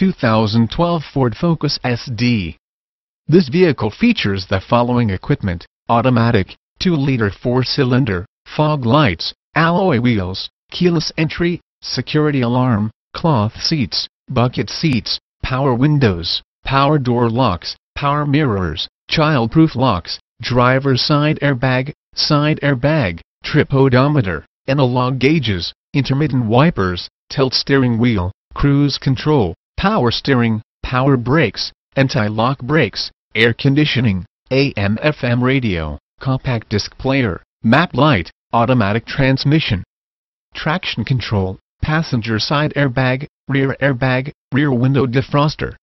2012 Ford Focus SD. This vehicle features the following equipment, automatic, 2-liter 4-cylinder, fog lights, alloy wheels, keyless entry, security alarm, cloth seats, bucket seats, power windows, power door locks, power mirrors, child-proof locks, driver's side airbag, side airbag, trip odometer, analog gauges, intermittent wipers, tilt steering wheel, cruise control, power steering, power brakes, anti-lock brakes, air conditioning, AM-FM radio, compact disc player, map light, automatic transmission, traction control, passenger side airbag, rear airbag, rear window defroster,